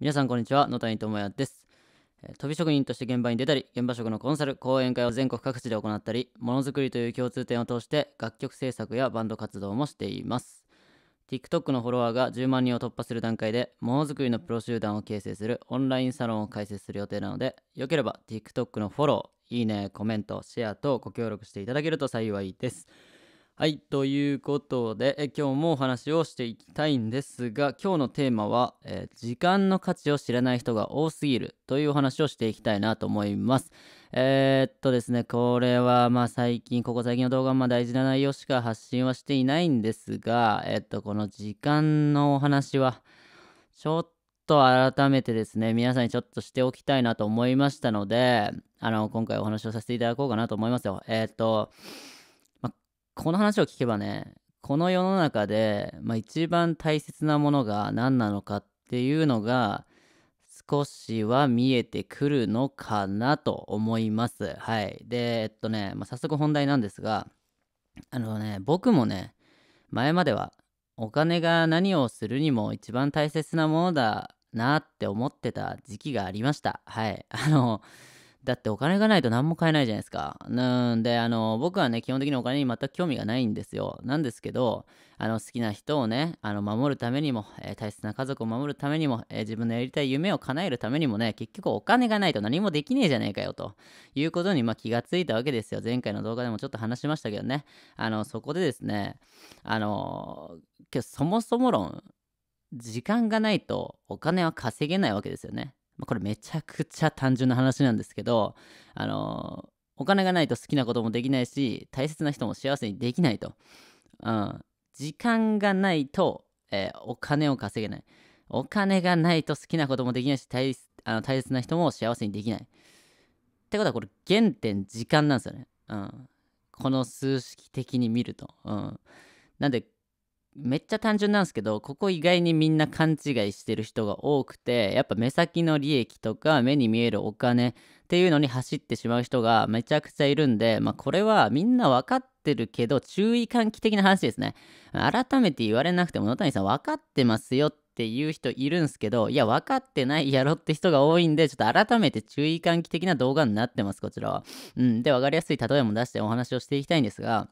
皆さんこんにちは野谷智也です飛び職人として現場に出たり現場職のコンサル講演会を全国各地で行ったりものづくりという共通点を通して楽曲制作やバンド活動もしています TikTok のフォロワーが10万人を突破する段階でものづくりのプロ集団を形成するオンラインサロンを開設する予定なのでよければ TikTok のフォローいいねコメントシェアとご協力していただけると幸いですはい、ということでえ、今日もお話をしていきたいんですが、今日のテーマは、え時間の価値を知らない人が多すぎるというお話をしていきたいなと思います。えー、っとですね、これはまあ最近、ここ最近の動画まあ大事な内容しか発信はしていないんですが、えー、っと、この時間のお話は、ちょっと改めてですね、皆さんにちょっとしておきたいなと思いましたので、あの、今回お話をさせていただこうかなと思いますよ。えっ、と、この話を聞けばね、この世の中で、まあ、一番大切なものが何なのかっていうのが、少しは見えてくるのかなと思います。はい。で、えっとね、まあ、早速本題なんですが、あのね、僕もね、前まではお金が何をするにも一番大切なものだなって思ってた時期がありました。はい。あの、だってお金がないと何も買えないじゃないですか。なんで、あの、僕はね、基本的にお金に全く興味がないんですよ。なんですけど、あの、好きな人をね、あの、守るためにも、えー、大切な家族を守るためにも、えー、自分のやりたい夢を叶えるためにもね、結局お金がないと何もできねえじゃねえかよ、ということに、まあ、気がついたわけですよ。前回の動画でもちょっと話しましたけどね。あの、そこでですね、あの、そもそも論、時間がないとお金は稼げないわけですよね。これめちゃくちゃ単純な話なんですけど、あの、お金がないと好きなこともできないし、大切な人も幸せにできないと。うん、時間がないと、えー、お金を稼げない。お金がないと好きなこともできないし、大あの大切な人も幸せにできない。ってことはこれ原点時間なんですよね。うん、この数式的に見ると。うん、なんでめっちゃ単純なんですけどここ意外にみんな勘違いしてる人が多くてやっぱ目先の利益とか目に見えるお金っていうのに走ってしまう人がめちゃくちゃいるんで、まあ、これはみんな分かってるけど注意喚起的な話ですね改めて言われなくても野谷さん分かってますよっていう人いるんすけどいや分かってないやろって人が多いんでちょっと改めて注意喚起的な動画になってますこちらはうんで分かりやすい例えも出してお話をしていきたいんですが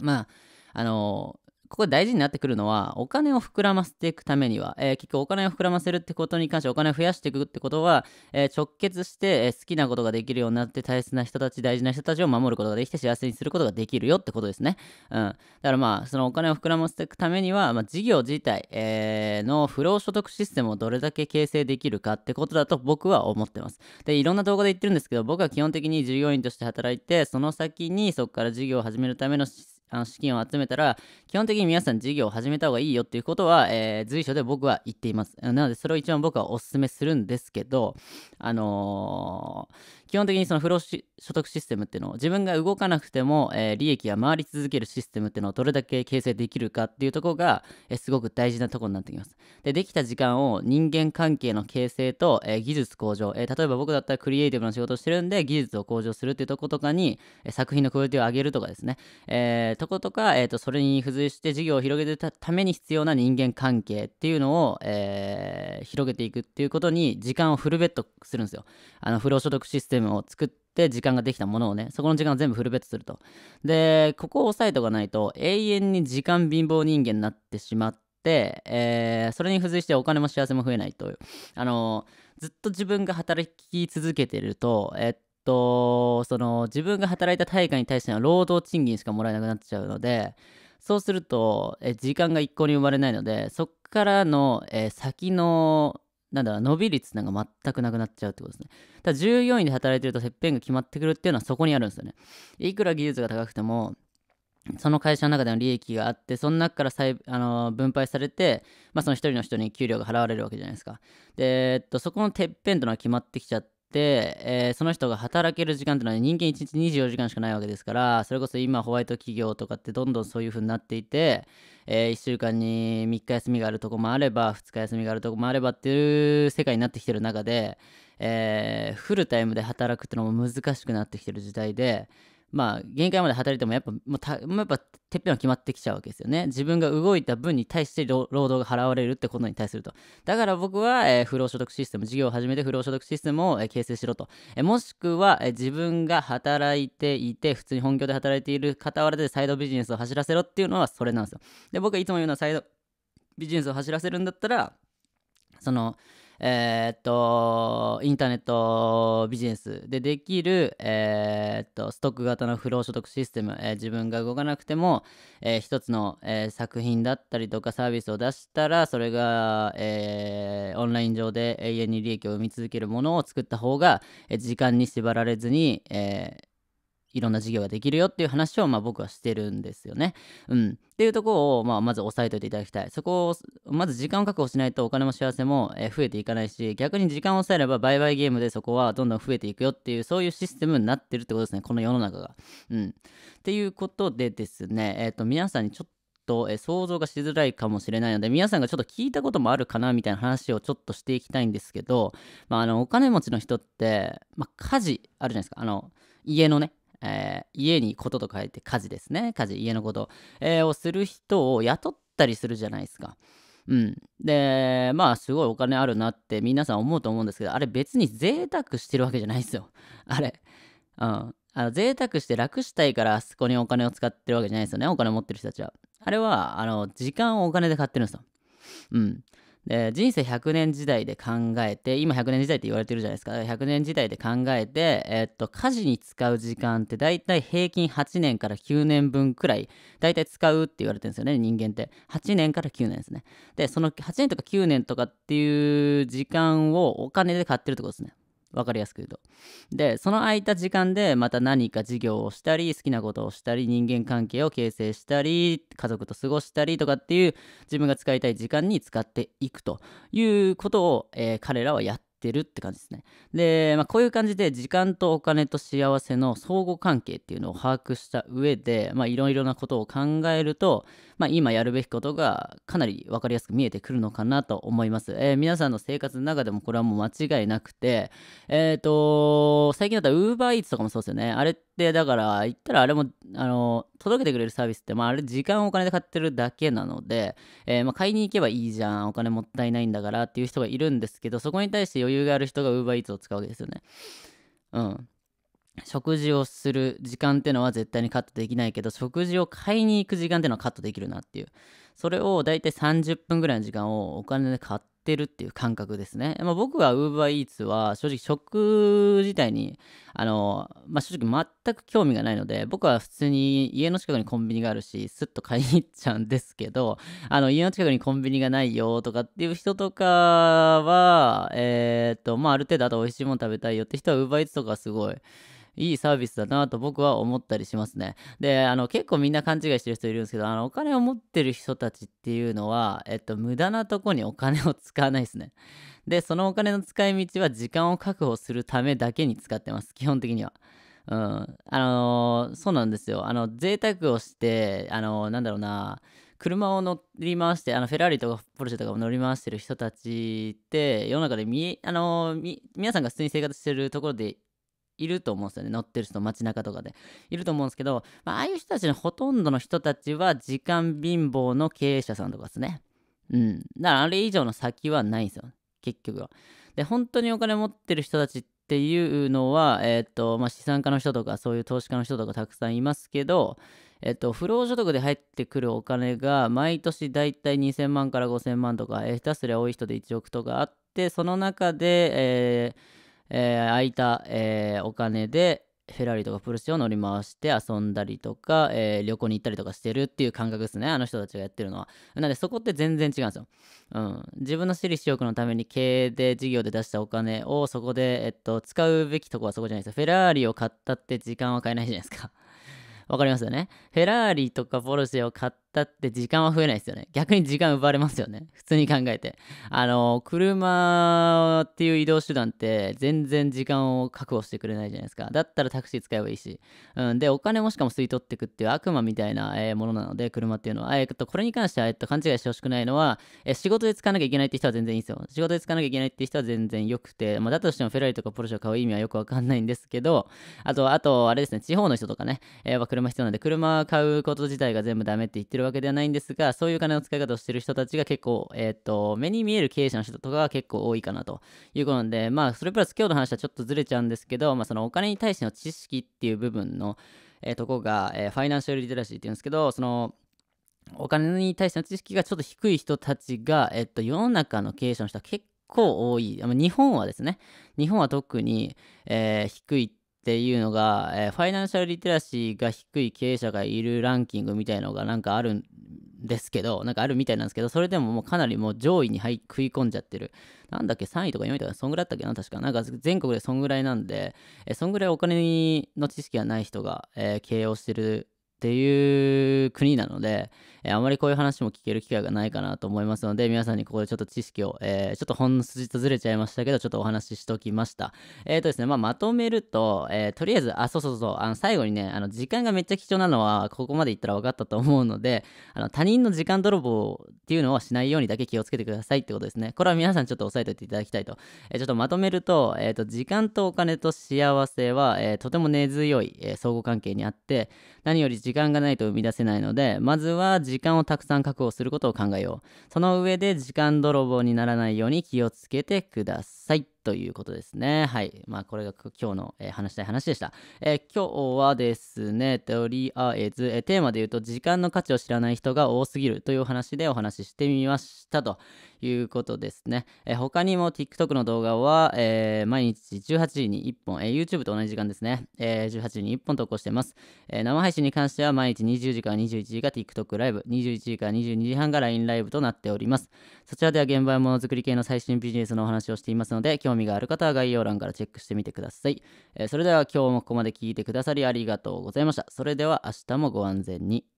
まああのここ大事になってくるのは、お金を膨らませていくためには、えー、結局お金を膨らませるってことに関してお金を増やしていくってことは、えー、直結して、え好きなことができるようになって大切な人たち、大事な人たちを守ることができて幸せにすることができるよってことですね。うん。だからまあ、そのお金を膨らませていくためには、まあ、事業自体、えー、の不労所得システムをどれだけ形成できるかってことだと僕は思ってます。で、いろんな動画で言ってるんですけど、僕は基本的に従業員として働いて、その先にそこから事業を始めるためのシステムあの資金を集めたら、基本的に皆さん事業を始めた方がいいよっていうことは、えー、随所で僕は言っています。なので、それを一番僕はお勧めするんですけど、あのー基本的にその不労所得システムっていうのを自分が動かなくても、えー、利益が回り続けるシステムっていうのをどれだけ形成できるかっていうとこが、えー、すごく大事なとこになってきます。で、できた時間を人間関係の形成と、えー、技術向上、え例えば僕だったらクリエイティブな仕事をしてるんで技術を向上するっていうとことかに、え作品のクオリティを上げるとかですね、えとことか、えーと、それに付随して事業を広げてたために必要な人間関係っていうのを、え広げていくっていうことに時間をフルベットするんですよ。あの不労所得システムムを作って、時間ができたものをね、そこの時間を全部フルベットすると。で、ここを押さえておかないと、永遠に時間貧乏人間になってしまって、えー、それに付随してお金も幸せも増えないという。あのー、ずっと自分が働き続けてると、えっと、その、自分が働いた対価に対しての労働賃金しかもらえなくなっちゃうので、そうすると、え時間が一向に生まれないので、そっからの、え先のなんだろう、伸び率なんか全くなくなっちゃうってことですね。ただ従業員で働いてるとてっぺんが決まってくるっていうのはそこにあるんですよね。いくら技術が高くても、その会社の中での利益があって、その中からい、あの分配されて、まあ、その一人の人に給料が払われるわけじゃないですか。で、えっと、そこのてっぺんというのは決まってきちゃっ、えー、その人が働ける時間っていうのは人間1日24時間しかないわけですからそれこそ今ホワイト企業とかってどんどんそういう風になっていて、えー、1週間に3日休みがあるとこもあれば2日休みがあるとこもあればっていう世界になってきてる中で、えー、フルタイムで働くっていうのも難しくなってきてる時代で、まあ、限界まで働いてもやっぱ、もうたもうやっぱ、てっぺんは決まってきちゃうわけですよね。自分が動いた分に対して労働が払われるってことに対すると。だから僕は、えー、不労所得システム、事業を始めて不労所得システムを、えー、形成しろと。えー、もしくは、えー、自分が働いていて、普通に本業で働いている傍らでサイドビジネスを走らせろっていうのはそれなんですよ。で、僕はいつも言うのはサイドビジネスを走らせるんだったら、その、えー、っと、インターネットビジネスでできる、えー、っと、ストック型の不労所得システム、えー、自分が動かなくても、えー、一つの、えー、作品だったりとかサービスを出したら、それが、えー、オンライン上で永遠に利益を生み続けるものを作った方が、えー、時間に縛られずに、えーいろんな事業ができるよっていう話を、まあ、僕はしてるんですよね。うん。っていうところを、まあ、まず押さえておいていただきたい。そこを、まず時間を確保しないとお金も幸せも、え増えていかないし、逆に時間を抑えれば売買ゲームでそこはどんどん増えていくよっていう、そういうシステムになってるってことですね。この世の中が。うん。っていうことでですね、えっ、ー、と、皆さんにちょっとえ想像がしづらいかもしれないので、皆さんがちょっと聞いたこともあるかなみたいな話をちょっとしていきたいんですけど、まあ、あの、お金持ちの人って、まあ、家事あるじゃないですか。あの、家のね、えー、家にことと書いて家事ですね。家事、家のこと、えー、をする人を雇ったりするじゃないですか。うん。で、まあ、すごいお金あるなって皆さん思うと思うんですけど、あれ別に贅沢してるわけじゃないですよ。あれ。うん。あの贅沢して楽したいからあそこにお金を使ってるわけじゃないですよね。お金持ってる人たちは。あれは、あの、時間をお金で買ってるんですよ。うん。人生100年時代で考えて今100年時代って言われてるじゃないですか100年時代で考えて、えっと家事に使う時間って大体平均8年から9年分くらい大体使うって言われてるんですよね人間って8年から9年ですねでその8年とか9年とかっていう時間をお金で買ってるってことですねわかりやすく言うと。で、その空いた時間でまた何か事業をしたり、好きなことをしたり、人間関係を形成したり、家族と過ごしたりとかっていう自分が使いたい時間に使っていくということを、えー、彼らはやってるって感じですね。で、まあ、こういう感じで時間とお金と幸せの相互関係っていうのを把握した上で、まあ、いろいろなことを考えると、まあ、今やるべきことがかなり分かりやすく見えてくるのかなと思います。えー、皆さんの生活の中でもこれはもう間違いなくて、えっ、ー、と、最近だったら UberEats とかもそうですよね。あれってだから、言ったらあれも、あの、届けてくれるサービスって、まあ、あれ時間をお金で買ってるだけなので、えー、まあ、買いに行けばいいじゃん、お金もったいないんだからっていう人がいるんですけど、そこに対して余裕がある人が UberEats を使うわけですよね。うん。食事をする時間ってのは絶対にカットできないけど、食事を買いに行く時間ってのはカットできるなっていう。それを大体30分ぐらいの時間をお金で買ってるっていう感覚ですね。まあ、僕は UberEats は正直食自体に、あの、まあ、正直全く興味がないので、僕は普通に家の近くにコンビニがあるし、スッと買いに行っちゃうんですけど、あの、家の近くにコンビニがないよとかっていう人とかは、えー、っと、まあ、ある程度あと美味しいもの食べたいよって人は UberEats とかすごい、いいサービスだなと僕は思ったりしますね。で、あの、結構みんな勘違いしてる人いるんですけど、あの、お金を持ってる人たちっていうのは、えっと、無駄なとこにお金を使わないですね。で、そのお金の使い道は時間を確保するためだけに使ってます、基本的には。うん。あのー、そうなんですよ。あの、贅沢をして、あのー、なんだろうな、車を乗り回して、あの、フェラーリとかポルシェとかも乗り回してる人たちって、世の中でみ、あのー、皆さんが普通に生活してるところでいると思うんですよね。乗ってる人、街中とかで。いると思うんですけど、まあ、あいう人たちのほとんどの人たちは、時間貧乏の経営者さんとかですね。うん。だから、あれ以上の先はないんですよ。結局は。で、本当にお金持ってる人たちっていうのは、えっ、ー、と、まあ、資産家の人とか、そういう投資家の人とかたくさんいますけど、えっと、不労所得で入ってくるお金が毎年だいたい2000万から5000万とか、えー、ひたすら多い人で1億とかあってその中で、えーえー、空いた、えー、お金でフェラーリとかプルシェを乗り回して遊んだりとか、えー、旅行に行ったりとかしてるっていう感覚ですね。あの人たちがやってるのは。なんでそこって全然違うんですよ。うん。自分の私利私欲のために経営で事業で出したお金をそこで、えっと、使うべきとこはそこじゃないですよ。フェラーリを買ったって時間は買えないじゃないですか。わかりますよね。フェラーリとかポルシェを買ったって時間は増えないですよね。逆に時間奪われますよね。普通に考えて。あの、車っていう移動手段って全然時間を確保してくれないじゃないですか。だったらタクシー使えばいいし。うん、で、お金もしかも吸い取っていくっていう悪魔みたいな、えものなので、車っていうのは。えっと、これに関しては、えっと、勘違いしてほしくないのは、え仕事で使わなきゃいけないって人は全然いいですよ。仕事で使わなきゃいけないって人は全然良くて、まあ、だとしてもフェラーリとかポルシェを買う意味はよくわかんないんですけど、あと、あと、あれですね、地方の人とかね、えー、車車必要なんで、車を買うこと自体が全部ダメって言ってるわけではないんですが、そういう金の使い方をしてる人たちが結構、えっ、ー、と、目に見える経営者の人とかが結構多いかなということなんで、まあ、それプラス今日の話はちょっとずれちゃうんですけど、まあ、そのお金に対しての知識っていう部分の、えー、とこが、えー、ファイナンシャルリテラシーっていうんですけど、その、お金に対しての知識がちょっと低い人たちが、えっ、ー、と、世の中の経営者の人は結構多い。日本はですね、日本は特に、えー、低いっていうのが、えー、ファイナンシャルリテラシーが低い経営者がいるランキングみたいのがなんかあるんですけど、なんかあるみたいなんですけど、それでももうかなりもう上位に入食い込んじゃってる。なんだっけ、3位とか4位とか、そんぐらいだったっけな、確か。なんか全国でそんぐらいなんで、えー、そんぐらいお金の知識がない人が、えー、経営をしてるっていう国なので、えー、あまりこういう話も聞ける機会がないかなと思いますので、皆さんにここでちょっと知識を、えー、ちょっとほんの筋とずれちゃいましたけど、ちょっとお話ししときました。えっ、ー、とですね、まあ、まとめると、えー、とりあえず、あ、そうそうそう、あの、最後にね、あの、時間がめっちゃ貴重なのは、ここまで言ったら分かったと思うので、あの、他人の時間泥棒っていうのはしないようにだけ気をつけてくださいってことですね。これは皆さんちょっと押さえておいていただきたいと。えー、ちょっとまとめると、えっ、ー、と、時間とお金と幸せは、えー、とても根強い、えー、相互関係にあって、何より時間がないと生み出せないので、まずは時時間をたくさん確保することを考えよう。その上で時間泥棒にならないように気をつけてください。ということですね。はい。まあ、これが今日の、えー、話したい話でした。えー、今日はですね、とりあえず、えー、テーマで言うと、時間の価値を知らない人が多すぎるという話でお話ししてみましたということですね。えー、他にも TikTok の動画は、えー、毎日18時に1本、えー、YouTube と同じ時間ですね、えー、18時に1本投稿してます、えー。生配信に関しては毎日20時から21時が TikTok ライブ、21時から22時半が LINE ライブとなっております。そちらでは現場やものづくり系の最新ビジネスのお話をしていますので、興味がある方は概要欄からチェックしてみてください。えー、それでは今日もここまで聞いてくださりありがとうございました。それでは明日もご安全に。